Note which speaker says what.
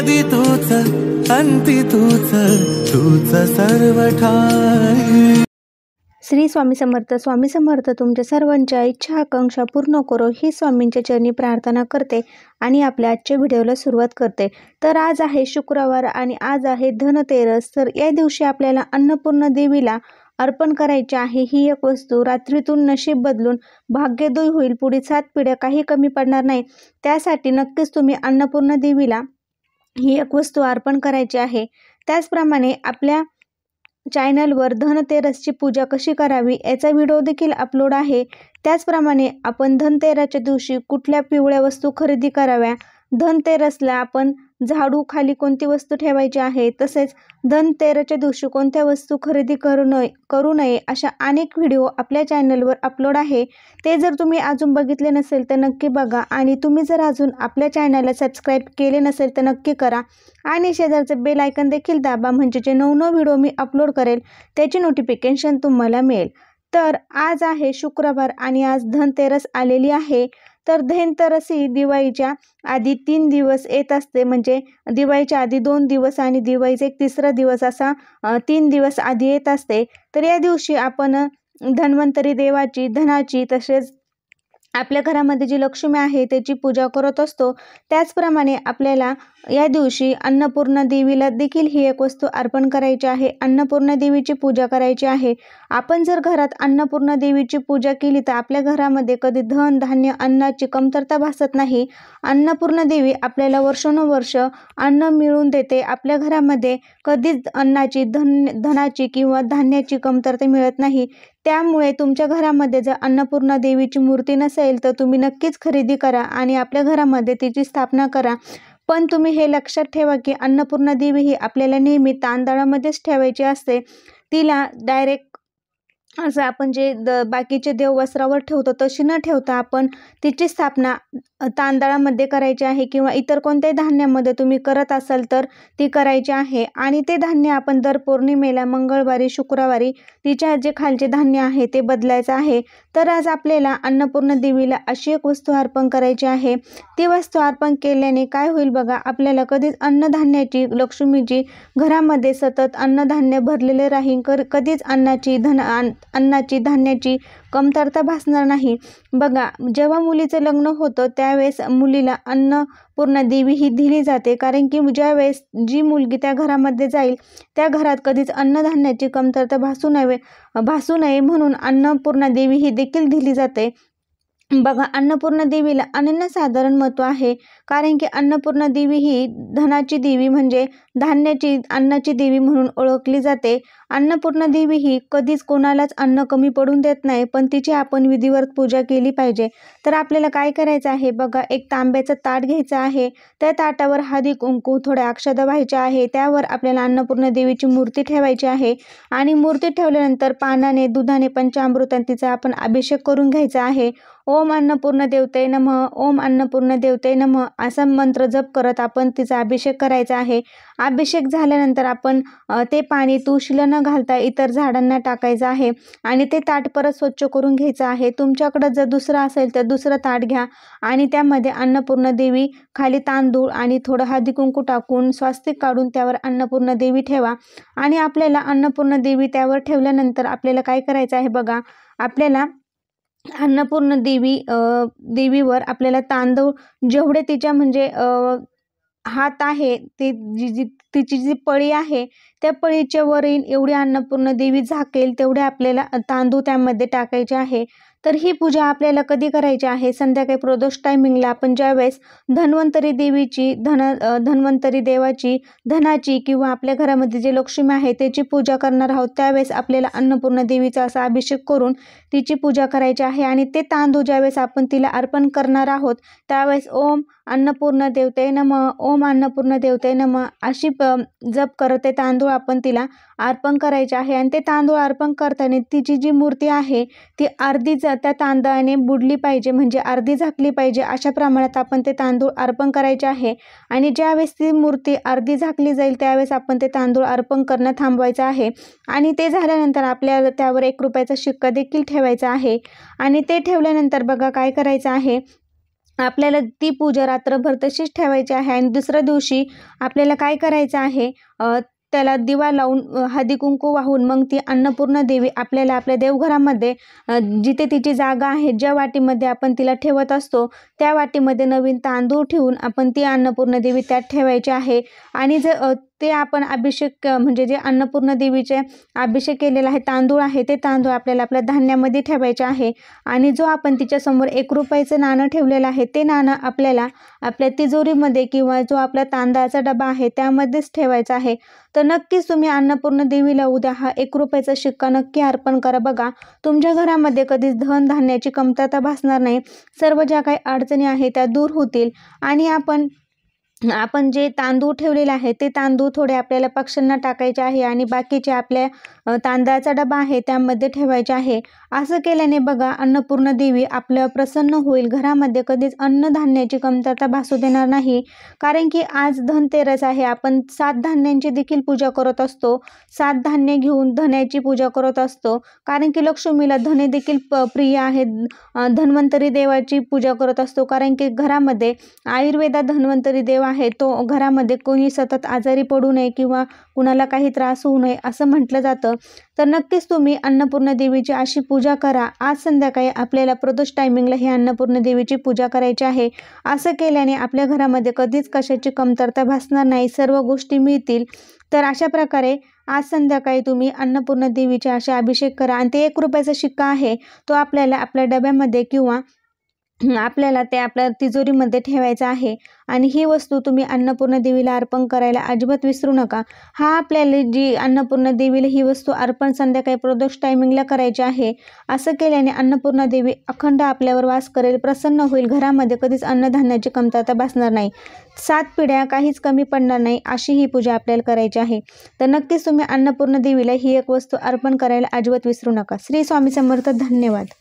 Speaker 1: आधी तूच अंती तूच तूच सर्व श्री स्वामी समर्थ स्वामी समर्थ तुमच्या सर्वांच्या इच्छा आकांक्षा पूर्ण करो ही स्वामींच्या चरणी प्रार्थना करते आणि आपल्या आजच्या व्हिडिओला सुरुवात करते तर आज आहे शुक्रवार आणि आज आहे धनतेरस तर या दिवशी आपल्याला अन्नपूर्ण देवीला अर्पण करायची आहे ही एक वस्तू रात्रीतून नशीब बदलून भाग्यदोय होईल पुढील सात पिढ्या काही कमी पडणार नाही त्यासाठी नक्कीच तुम्ही अन्नपूर्ण देवीला ही एक वस्तू अर्पण करायची आहे त्याचप्रमाणे आपल्या चॅनलवर धनतेरसची पूजा कशी करावी याचा व्हिडिओ देखील अपलोड आहे त्याचप्रमाणे आपण धनतेराच्या दिवशी कुठल्या पिवळ्या वस्तू खरेदी कराव्या धनतेरसला आपण झाडू खाली कोणती वस्तू ठेवायची आहे तसेच धनतेरच्या दिवशी कोणत्या वस्तू खरेदी करू नये करू नये अशा अनेक व्हिडिओ आपल्या चॅनलवर अपलोड आहे ते जर तुम्ही अजून बघितले नसेल तर नक्की बघा आणि तुम्ही जर अजून आपल्या चॅनलला सबस्क्राईब केले नसेल तर नक्की करा आणि शेजारचं बेल आयकन देखील दाबा म्हणजे जे नऊ नऊ व्हिडिओ मी अपलोड करेल त्याची नोटिफिकेशन तुम्हाला मिळेल तर आज आहे शुक्रवार आणि आज धनतेरस आलेली आहे तर धैनतरसी दिवाळीच्या आधी तीन दिवस येत असते म्हणजे दिवाळीच्या आधी दोन दिवस आणि दिवाळीचा एक तिसरा दिवस असा तीन दिवस आधी येत असते तर या दिवशी आपण धन्वंतरी देवाची धनाची तसेच आपल्या घरामध्ये जी लक्ष्मी आहे त्याची पूजा करत असतो त्याचप्रमाणे आपल्याला या दिवशी अन्नपूर्णा देवीला देखील ही एक वस्तू अर्पण करायची आहे अन्नपूर्णा देवीची पूजा करायची आहे आपण जर घरात अन्नपूर्णा देवीची पूजा केली तर आपल्या घरामध्ये कधी धन धान्य अन्नाची कमतरता भासत नाही अन्नपूर्णा देवी आपल्याला वर्षानुवर्ष अन्न मिळवून देते आपल्या घरामध्ये कधीच अन्नाची धन धनाची किंवा धान्याची कमतरता मिळत नाही त्यामुळे तुमच्या घरामध्ये जर अन्नपूर्णा देवीची मूर्ती नसेल तर तुम्ही नक्कीच खरेदी करा आणि आपल्या घरामध्ये तिची स्थापना करा पण तुम्ही हे लक्षात ठेवा की अन्नपूर्णा देवी ही आपल्याला नेहमी तांदळामध्येच ठेवायची असते तिला डायरेक्ट असं आपण जे द बाकीचे देव वस्त्रावर ठेवतो तशी न ठेवता आपण तिची स्थापना तांदळामध्ये करायची आहे किंवा इतर कोणत्याही धान्यामध्ये तुम्ही करत असाल तर ती करायची आहे आणि ते धान्य आपण दर पौर्णिमेला मंगळवारी शुक्रवारी तिच्या जे खालचे धान्य आहे ते बदलायचं आहे तर आज आपल्याला अन्नपूर्ण देवीला अशी एक वस्तू अर्पण करायची आहे ती वस्तू अर्पण केल्याने काय होईल बघा आपल्याला कधीच अन्नधान्याची लक्ष्मीची घरामध्ये सतत अन्नधान्य भरलेले राहीन कधीच अन्नाची धन अन्नाची धान्याची कमतरता भासणार नाही बघा जेव्हा मुलीचं लग्न होतं त्यावेळेस मुलीला अन्नपूर्णा देवी ही दिली जाते कारण की ज्यावेळेस जी मुलगी त्या घरामध्ये जाईल त्या घरात कधीच अन्नधान्याची कमतरता भासू नये भासू नये म्हणून अन्नपूर्णा देवी ही देखील दिली जाते बघा अन्नपूर्णा देवीला अनन्यसाधारण महत्त्व आहे कारण की अन्नपूर्णा देवी ही धनाची देवी म्हणजे धान्याची अन्नाची देवी म्हणून ओळखली जाते अन्नपूर्णा देवी ही कधीच कोणालाच अन्न कमी पडून देत नाही पण तिची आपण विधिवत पूजा केली पाहिजे तर आपल्याला काय करायचं आहे बघा एक तांब्याचं ताट घ्यायचा आहे त्या ताटावर हादी कुंकू थोडे अक्षदा व्हायच्या आहे त्यावर आपल्याला अन्नपूर्णा देवीची मूर्ती ठेवायची आहे आणि मूर्ती ठेवल्यानंतर पानाने दुधाने पंचामृतांतीचा आपण अभिषेक करून घ्यायचा आहे ओम अन्नपूर्ण देवते नम ओम अन्नपूर्ण देवते नम असा मंत्र जप करत आपण तिचा अभिषेक करायचा आहे अभिषेक झाल्यानंतर आपण ते पाणी तुळशीला न घालता इतर झाडांना टाकायचं आहे आणि ते ताट परत स्वच्छ करून घ्यायचं आहे तुमच्याकडं जर दुसरं असेल तर दुसरं ताट घ्या आणि त्यामध्ये अन्नपूर्ण देवी खाली तांदूळ आणि थोडं हळदी कुंकू टाकून स्वास्तिक काढून त्यावर अन्नपूर्ण देवी ठेवा आणि आपल्याला अन्नपूर्ण देवी त्यावर ठेवल्यानंतर आपल्याला काय करायचं आहे बघा आपल्याला अन्नपूर्ण देवी देवीवर आपल्याला तांदूळ जेवढे तिच्या म्हणजे हात आहे ते जी जी तिची जी पळी आहे त्या पळीच्या वरील एवढी अन्नपूर्ण देवी झाकेल तेवढे आपल्याला तांदूळ त्यामध्ये टाकायचे आहे तर ही पूजा आपल्याला कधी करायची आहे संध्याकाळी प्रदोष टायमिंगला आपण ज्यावेळेस धन्वंतरी देवीची धन धन्वंतरी देवाची धनाची किंवा आपल्या घरामध्ये जे लक्ष्मी आहे त्याची पूजा करणार आहोत त्यावेळेस आपल्याला अन्नपूर्ण देवीचा असा अभिषेक करून तिची पूजा करायची आहे आणि ते तांदूळ ज्यावेळेस आपण तिला अर्पण करणार आहोत त्यावेळेस ओम अन्नपूर्ण देवते नम ओम अन्नपूर्ण देवते नम अशी जप करत ते तांदूळ आपण तिला अर्पण करायचे आहे आणि ते तांदूळ अर्पण करताना तिची जी मूर्ती आहे ती अर्धी ज त्या तांदळाने बुडली पाहिजे म्हणजे अर्धी झाकली पाहिजे अशा प्रमाणात आपण ते तांदूळ अर्पण करायचे आहे आणि ज्यावेळेस ती मूर्ती अर्धी झाकली जाईल त्यावेळेस आपण ते तांदूळ अर्पण करणं थांबवायचं आहे आणि ते झाल्यानंतर आपल्याला त्यावर एक रुपयाचा शिक्का देखील ठेवायचा आहे आणि ते ठेवल्यानंतर बघा काय करायचं आहे आपल्याला ती पूजा रात्रभर तशीच ठेवायची आहे आणि दुसऱ्या दिवशी आपल्याला काय करायचं आहे त्याला दिवा लावून हदी कुंकू वाहून मग ती अन्नपूर्णा देवी आपल्याला आपल्या देवघरामध्ये जिथे तिची जागा आहे ज्या वाटीमध्ये आपण तिला ठेवत असतो त्या वाटीमध्ये नवीन तांदूळ ठेवून आपण ती अन्नपूर्णा देवी त्यात ठेवायची आहे आणि जर ते आपण अभिषेक म्हणजे जे अन्नपूर्ण देवीचे अभिषेक केलेला आहे तांदूळ आहे ते तांदूळ आपल्याला आपल्या धान्यामध्ये ठेवायचे आहे आणि जो आपण तिच्यासमोर एक रुपयाचं नाणं ठेवलेलं आहे ते नाणं आपल्याला आपल्या तिजोरीमध्ये किंवा जो आपला तांदळाचा डबा आहे त्यामध्येच ठेवायचा आहे तर नक्कीच तुम्ही अन्नपूर्ण देवीला उद्या हा एक रुपयाचा शिक्का नक्की अर्पण करा बघा तुमच्या घरामध्ये कधीच धन धान्याची कमतरता भासणार नाही सर्व ज्या काही अडचणी आहेत त्या दूर होतील आणि आपण आपण जे तांदूळ ठेवलेले आहे ते तांदूळ थोडे आपल्याला पक्ष्यांना टाकायचे आहे आणि बाकीचे आपल्या तांदळाचा डबा आहे त्यामध्ये ठेवायचे आहे असं केल्याने बघा अन्नपूर्णा देवी आपलं प्रसन्न होईल घरामध्ये कधीच अन्नधान्याची कमतरता भासू देणार नाही कारण की आज धनतेरस आहे आपण सात धान्यांची देखील पूजा करत असतो सात धान्य घेऊन धन्याची पूजा करत असतो कारण की लक्ष्मीला धने देखील प प्रिय आहे धन्वंतरी देवाची पूजा करत असतो कारण की घरामध्ये आयुर्वेदा धन्वंतरी देव आहे तो घरामध्ये कोणी सतत आजारी पडू नये किंवा कुणाला काही त्रास होऊ नये असं म्हटलं जातं तर नक्कीच तुम्ही अन्नपूर्णा देवीची अशी पूजा करा आज संध्याकाळी आपल्याला प्रदोष टायमिंगला ही अन्नपूर्ण देवीची पूजा करायची आहे असं केल्याने आपल्या घरामध्ये कधीच कशाची कमतरता भासणार नाही सर्व गोष्टी मिळतील तर अशा प्रकारे आज संध्याकाळी तुम्ही अन्नपूर्णा देवीचे असे अभिषेक करा आणि ते एक रुपयाचा शिक्का आहे तो आपल्याला आपल्या डब्यामध्ये किंवा आपल्याला ते आपल्या तिजोरीमध्ये ठेवायचं आहे आणि ही वस्तू तुम्ही अन्नपूर्ण देवीला अर्पण करायला अजिबात विसरू नका हा आपल्याला जी अन्नपूर्णा देवीला ही वस्तू अर्पण संध्याकाळी प्रदोष टायमिंगला करायची आहे असं केल्याने अन्नपूर्णा देवी अखंड आपल्यावर वास करेल प्रसन्न होईल घरामध्ये कधीच अन्नधान्याची कमतरता भासणार नाही सात पिढ्या काहीच कमी पडणार नाही अशी ही पूजा आपल्याला करायची आहे तर नक्कीच तुम्ही अन्नपूर्ण देवीला ही एक वस्तू अर्पण करायला अजिबात विसरू नका श्री स्वामी समर्थ धन्यवाद